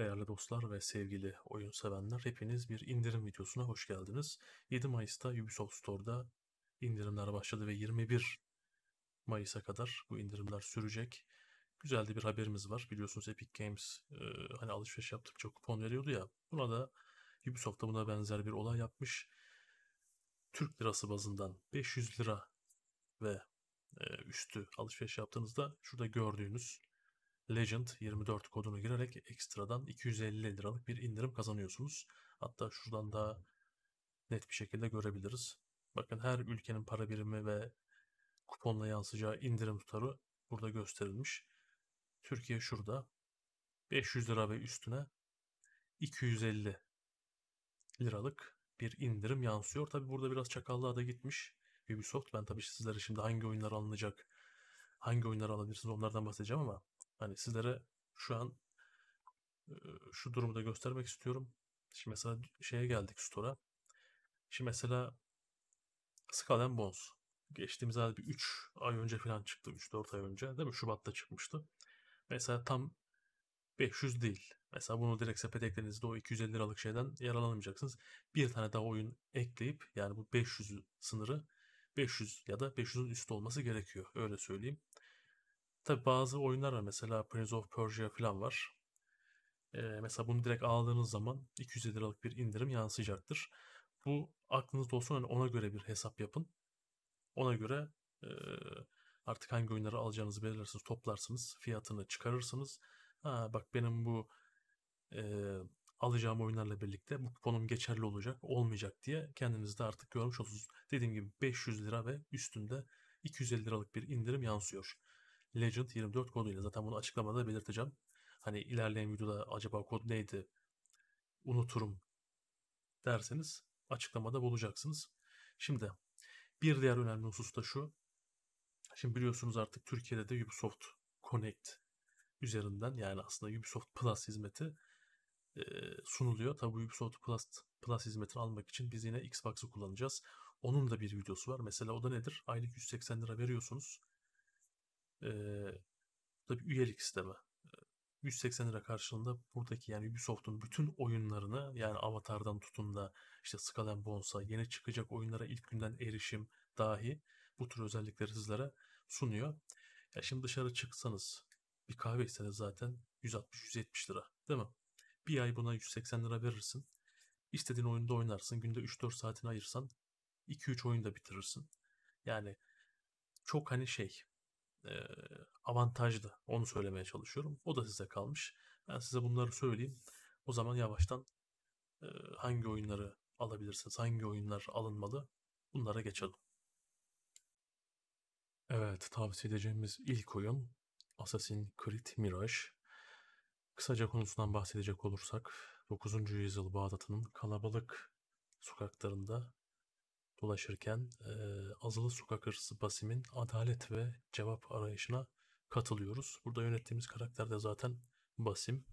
Değerli dostlar ve sevgili oyun sevenler hepiniz bir indirim videosuna hoş geldiniz. 7 Mayıs'ta Ubisoft Store'da indirimler başladı ve 21 Mayıs'a kadar bu indirimler sürecek. Güzel de bir haberimiz var. Biliyorsunuz Epic Games e, hani alışveriş yaptıkça kupon veriyordu ya. Buna da Ubisoft da buna benzer bir olay yapmış. Türk lirası bazından 500 lira ve e, üstü alışveriş yaptığınızda şurada gördüğünüz Legend 24 kodunu girerek ekstradan 250 liralık bir indirim kazanıyorsunuz. Hatta şuradan da net bir şekilde görebiliriz. Bakın her ülkenin para birimi ve kuponla yansıcağı indirim tutarı burada gösterilmiş. Türkiye şurada. 500 lira ve üstüne 250 liralık bir indirim yansıyor. Tabi burada biraz çakallığa da gitmiş Ubisoft. Ben tabii sizlere şimdi hangi oyunlar alınacak, hangi oyunlar alabilirsiniz onlardan bahsedeceğim ama Hani sizlere şu an şu durumu da göstermek istiyorum. Şimdi mesela şeye geldik store'a. Şimdi mesela Skull Bones. Geçtiğimiz ay bir 3 ay önce falan çıktı. 3-4 ay önce değil mi? Şubat'ta çıkmıştı. Mesela tam 500 değil. Mesela bunu direkt sepet eklediğinizde o 250 liralık şeyden yararlanamayacaksınız. Bir tane daha oyun ekleyip yani bu 500 sınırı 500 ya da 500'ün üstü olması gerekiyor. Öyle söyleyeyim. Tabi bazı oyunlar var mesela Prince of Persia falan var. Ee, mesela bunu direkt aldığınız zaman 250 liralık bir indirim yansıyacaktır. Bu aklınızda olsun yani ona göre bir hesap yapın. Ona göre e, artık hangi oyunları alacağınızı belirlersiniz, toplarsınız, fiyatını çıkarırsınız. Ha, bak benim bu e, alacağım oyunlarla birlikte bu kuponum geçerli olacak, olmayacak diye kendiniz de artık görmüş olursunuz. Dediğim gibi 500 lira ve üstünde 250 liralık bir indirim yansıyor. Legend 24 koduyla zaten bunu açıklamada da belirteceğim. Hani ilerleyen videoda acaba kod neydi unuturum derseniz açıklamada bulacaksınız. Şimdi bir diğer önemli husus da şu. Şimdi biliyorsunuz artık Türkiye'de de Ubisoft Connect üzerinden yani aslında Ubisoft Plus hizmeti e, sunuluyor. Tabi Ubisoft Plus, Plus hizmetini almak için biz yine Xbox'ı kullanacağız. Onun da bir videosu var. Mesela o da nedir? Aylık 180 lira veriyorsunuz e, tabii üyelik isteme. 180 lira karşılığında buradaki yani Ubisoft'un bütün oyunlarını yani Avatar'dan tutun da işte Skull and Bones'a yeni çıkacak oyunlara ilk günden erişim dahi bu tür özellikleri sizlere sunuyor. Ya şimdi dışarı çıksanız bir kahve isteniz zaten 160-170 lira değil mi? Bir ay buna 180 lira verirsin. İstediğin oyunda oynarsın. Günde 3-4 saatini ayırsan 2-3 oyunda bitirirsin. Yani çok hani şey e, avantajlı. Onu söylemeye çalışıyorum. O da size kalmış. Ben size bunları söyleyeyim. O zaman yavaştan e, hangi oyunları alabilirsiniz, hangi oyunlar alınmalı bunlara geçelim. Evet, tavsiye edeceğimiz ilk oyun Assassin's Creed Mirage. Kısaca konusundan bahsedecek olursak, 9. yüzyıl Bağdat'ın kalabalık sokaklarında dolaşırken e, Azılı Sokak Hırsızı Basim'in adalet ve cevap arayışına katılıyoruz. Burada yönettiğimiz karakter de zaten Basim.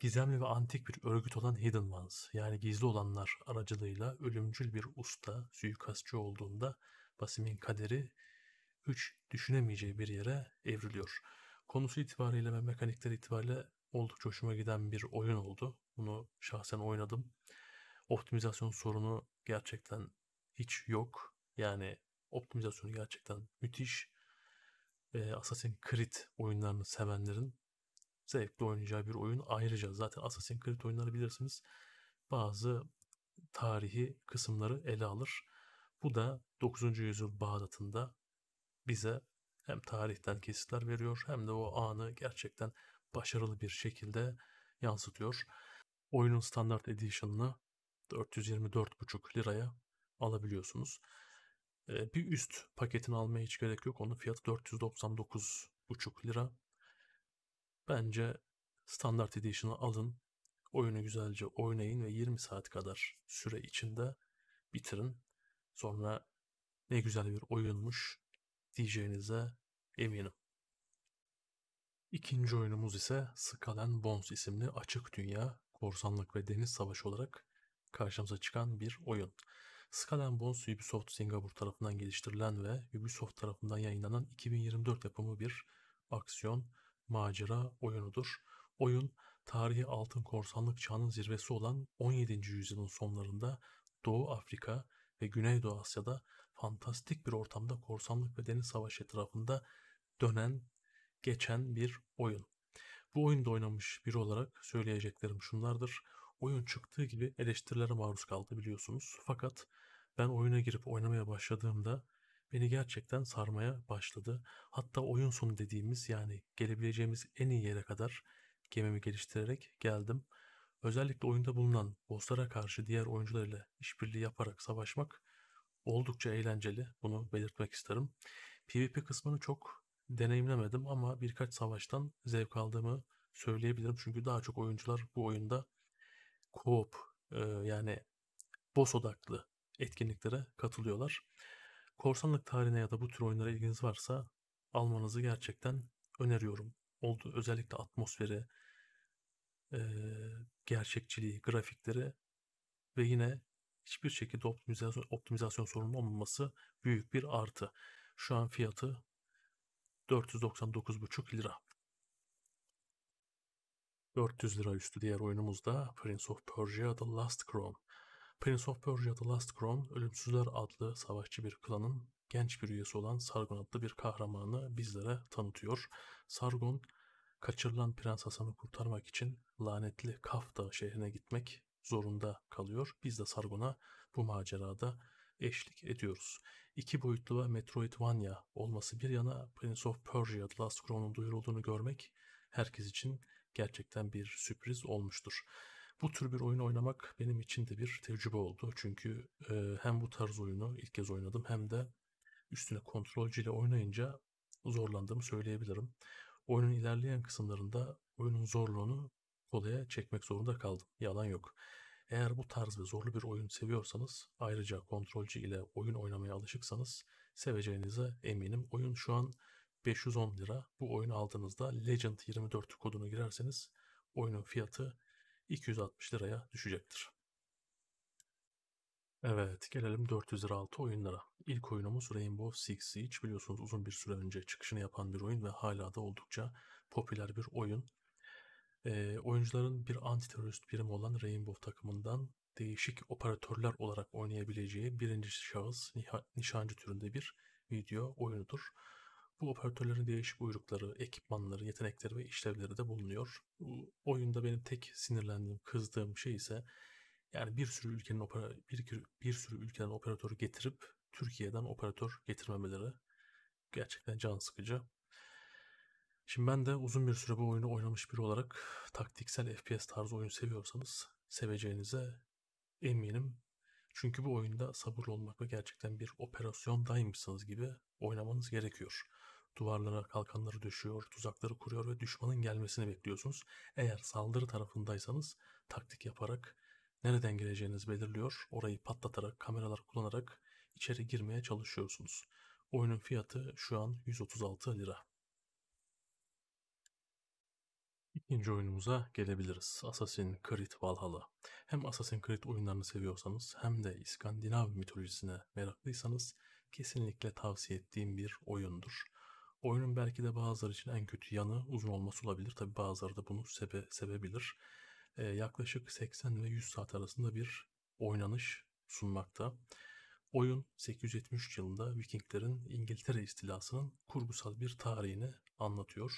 Gizemli ve antik bir örgüt olan Hidden Ones yani gizli olanlar aracılığıyla ölümcül bir usta suikastçı olduğunda Basim'in kaderi üç düşünemeyeceği bir yere evriliyor. Konusu itibariyle ve mekanikleri itibariyle oldukça hoşuma giden bir oyun oldu. Bunu şahsen oynadım. Optimizasyon sorunu gerçekten hiç yok. Yani optimizasyonu gerçekten müthiş. E, Assassin's Creed oyunlarını sevenlerin zevkle oynayacağı bir oyun. Ayrıca zaten Assassin's Creed oyunları bilirsiniz bazı tarihi kısımları ele alır. Bu da 9. yüzyıl Bağdat'ında bize hem tarihten kesitler veriyor hem de o anı gerçekten başarılı bir şekilde yansıtıyor. Oyunun standart edition'ını 424,5 liraya alabiliyorsunuz. Ee, bir üst paketini almaya hiç gerek yok. Onun fiyatı 499,5 lira. Bence Standart Edition'ı alın. Oyunu güzelce oynayın ve 20 saat kadar süre içinde bitirin. Sonra ne güzel bir oyunmuş diyeceğinize eminim. İkinci oyunumuz ise Skull Bones isimli açık dünya, korsanlık ve deniz savaşı olarak karşımıza çıkan bir oyun. Skull Bones Ubisoft Singapur tarafından geliştirilen ve Ubisoft tarafından yayınlanan 2024 yapımı bir aksiyon, macera oyunudur. Oyun, tarihi altın korsanlık çağının zirvesi olan 17. yüzyılın sonlarında Doğu Afrika ve Güneydoğu Asya'da fantastik bir ortamda korsanlık ve deniz savaşı etrafında dönen, geçen bir oyun. Bu oyunda oynamış biri olarak söyleyeceklerim şunlardır oyun çıktığı gibi eleştirilere maruz kaldı biliyorsunuz. Fakat ben oyuna girip oynamaya başladığımda beni gerçekten sarmaya başladı. Hatta oyun sonu dediğimiz yani gelebileceğimiz en iyi yere kadar gemimi geliştirerek geldim. Özellikle oyunda bulunan bosslara karşı diğer oyuncularla işbirliği yaparak savaşmak oldukça eğlenceli. Bunu belirtmek isterim. PvP kısmını çok deneyimlemedim ama birkaç savaştan zevk aldığımı söyleyebilirim. Çünkü daha çok oyuncular bu oyunda koop yani boss odaklı etkinliklere katılıyorlar. Korsanlık tarihine ya da bu tür oyunlara ilginiz varsa almanızı gerçekten öneriyorum. Oldu özellikle atmosferi, e, gerçekçiliği, grafikleri ve yine hiçbir şekilde optimizasyon, optimizasyon sorunu olmaması büyük bir artı. Şu an fiyatı 499,5 lira. 400 lira üstü diğer oyunumuzda Prince of Persia The Last Crown. Prince of Persia The Last Crown, Ölümsüzler adlı savaşçı bir klanın genç bir üyesi olan Sargon adlı bir kahramanı bizlere tanıtıyor. Sargon, kaçırılan Prens Hasan'ı kurtarmak için lanetli Kafta şehrine gitmek zorunda kalıyor. Biz de Sargon'a bu macerada eşlik ediyoruz. İki boyutlu ve Metroidvania olması bir yana Prince of Persia The Last Crown'un duyurulduğunu görmek herkes için gerçekten bir sürpriz olmuştur. Bu tür bir oyun oynamak benim için de bir tecrübe oldu. Çünkü e, hem bu tarz oyunu ilk kez oynadım hem de üstüne kontrolcü oynayınca zorlandığımı söyleyebilirim. Oyunun ilerleyen kısımlarında oyunun zorluğunu kolaya çekmek zorunda kaldım. Yalan yok. Eğer bu tarz ve zorlu bir oyun seviyorsanız, ayrıca kontrolcü ile oyun oynamaya alışıksanız seveceğinize eminim. Oyun şu an 510 lira. Bu oyunu aldığınızda Legend 24 kodunu girerseniz oyunun fiyatı 260 liraya düşecektir. Evet gelelim 406 oyunlara. İlk oyunumuz Rainbow Six Siege biliyorsunuz uzun bir süre önce çıkışını yapan bir oyun ve hala da oldukça popüler bir oyun. E, oyuncuların bir antiterörist birimi olan Rainbow takımından değişik operatörler olarak oynayabileceği birinci şahıs nişancı türünde bir video oyunudur. Bu operatörlerin değişik uyrukları, ekipmanları, yetenekleri ve işlevleri de bulunuyor. Bu oyunda benim tek sinirlendiğim, kızdığım şey ise yani bir sürü ülkenin bir, bir sürü ülkeden operatörü getirip Türkiye'den operatör getirmemeleri gerçekten can sıkıcı. Şimdi ben de uzun bir süre bu oyunu oynamış biri olarak taktiksel FPS tarzı oyun seviyorsanız seveceğinize eminim. Çünkü bu oyunda sabırlı olmakla gerçekten bir operasyon daymışsınız gibi oynamanız gerekiyor. Duvarlara kalkanları düşüyor, tuzakları kuruyor ve düşmanın gelmesini bekliyorsunuz. Eğer saldırı tarafındaysanız taktik yaparak nereden geleceğiniz belirliyor. Orayı patlatarak, kameralar kullanarak içeri girmeye çalışıyorsunuz. Oyunun fiyatı şu an 136 lira. İkinci oyunumuza gelebiliriz. Assassin's Creed Valhalla. Hem Assassin's Creed oyunlarını seviyorsanız hem de İskandinav mitolojisine meraklıysanız kesinlikle tavsiye ettiğim bir oyundur. Oyunun belki de bazıları için en kötü yanı uzun olması olabilir. Tabi bazıları da bunu sebe sebebilir. Ee, yaklaşık 80 ve 100 saat arasında bir oynanış sunmakta. Oyun 873 yılında Vikinglerin İngiltere istilasının kurgusal bir tarihini anlatıyor.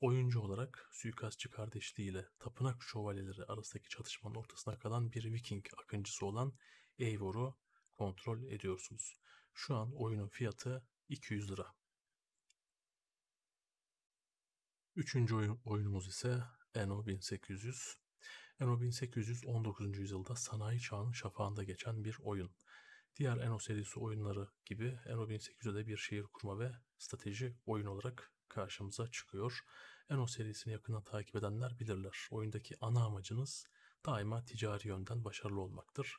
Oyuncu olarak suikastçı kardeşliğiyle tapınak şövalyeleri arasındaki çatışmanın ortasına kalan bir Viking akıncısı olan Eivor'u kontrol ediyorsunuz. Şu an oyunun fiyatı 200 lira. Üçüncü oyun, oyunumuz ise Eno 1800. Eno 1800 19. yüzyılda sanayi çağının şafağında geçen bir oyun. Diğer Eno serisi oyunları gibi Eno 1800'de bir şehir kurma ve strateji oyun olarak karşımıza çıkıyor. Eno serisini yakından takip edenler bilirler. Oyundaki ana amacınız daima ticari yönden başarılı olmaktır.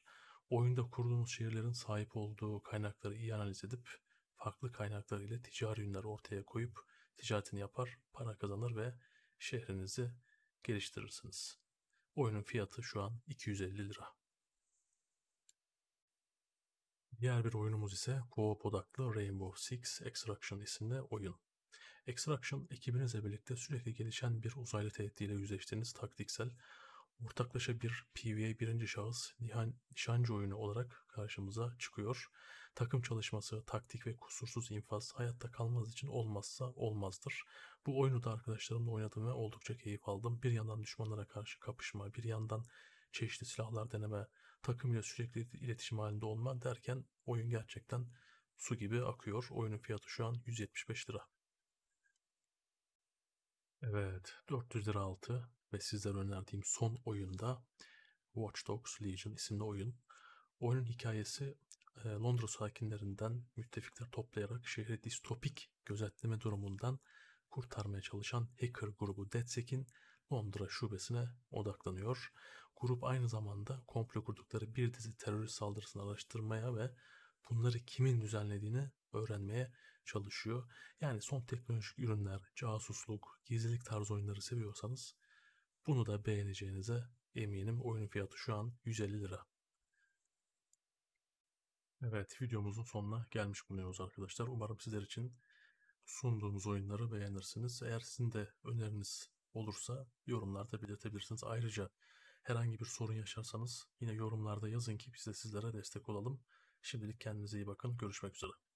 Oyunda kurduğunuz şehirlerin sahip olduğu kaynakları iyi analiz edip farklı kaynaklar ile ticari ürünler ortaya koyup ticaretini yapar, para kazanır ve şehrinizi geliştirirsiniz. Oyunun fiyatı şu an 250 lira. Diğer bir oyunumuz ise co-op odaklı Rainbow Six Extraction isimli oyun. Extraction ekibinizle birlikte sürekli gelişen bir uzaylı tehdidiyle yüzleştiğiniz taktiksel, ortaklaşa bir PvE birinci şahıs nişancı oyunu olarak karşımıza çıkıyor. Takım çalışması, taktik ve kusursuz infaz hayatta kalmanız için olmazsa olmazdır. Bu oyunu da arkadaşlarımla oynadım ve oldukça keyif aldım. Bir yandan düşmanlara karşı kapışma, bir yandan çeşitli silahlar deneme, takım ile sürekli iletişim halinde olma derken oyun gerçekten su gibi akıyor. Oyunun fiyatı şu an 175 lira. Evet 400 lira altı ve sizlere önerdiğim son oyunda Watch Dogs Legion isimli oyun. Oyunun hikayesi e, Londra sakinlerinden müttefikler toplayarak şehri distopik gözetleme durumundan kurtarmaya çalışan hacker grubu DedSec'in Londra şubesine odaklanıyor. Grup aynı zamanda komplo kurdukları bir dizi terörist saldırısını araştırmaya ve bunları kimin düzenlediğini öğrenmeye çalışıyor. Yani son teknolojik ürünler, casusluk, gizlilik tarzı oyunları seviyorsanız bunu da beğeneceğinize eminim. Oyun fiyatı şu an 150 lira. Evet videomuzun sonuna gelmiş bulunuyoruz arkadaşlar. Umarım sizler için sunduğumuz oyunları beğenirsiniz. Eğer sizin de öneriniz olursa yorumlarda belirtebilirsiniz. Ayrıca herhangi bir sorun yaşarsanız yine yorumlarda yazın ki biz de sizlere destek olalım. Şimdilik kendinize iyi bakın. Görüşmek üzere.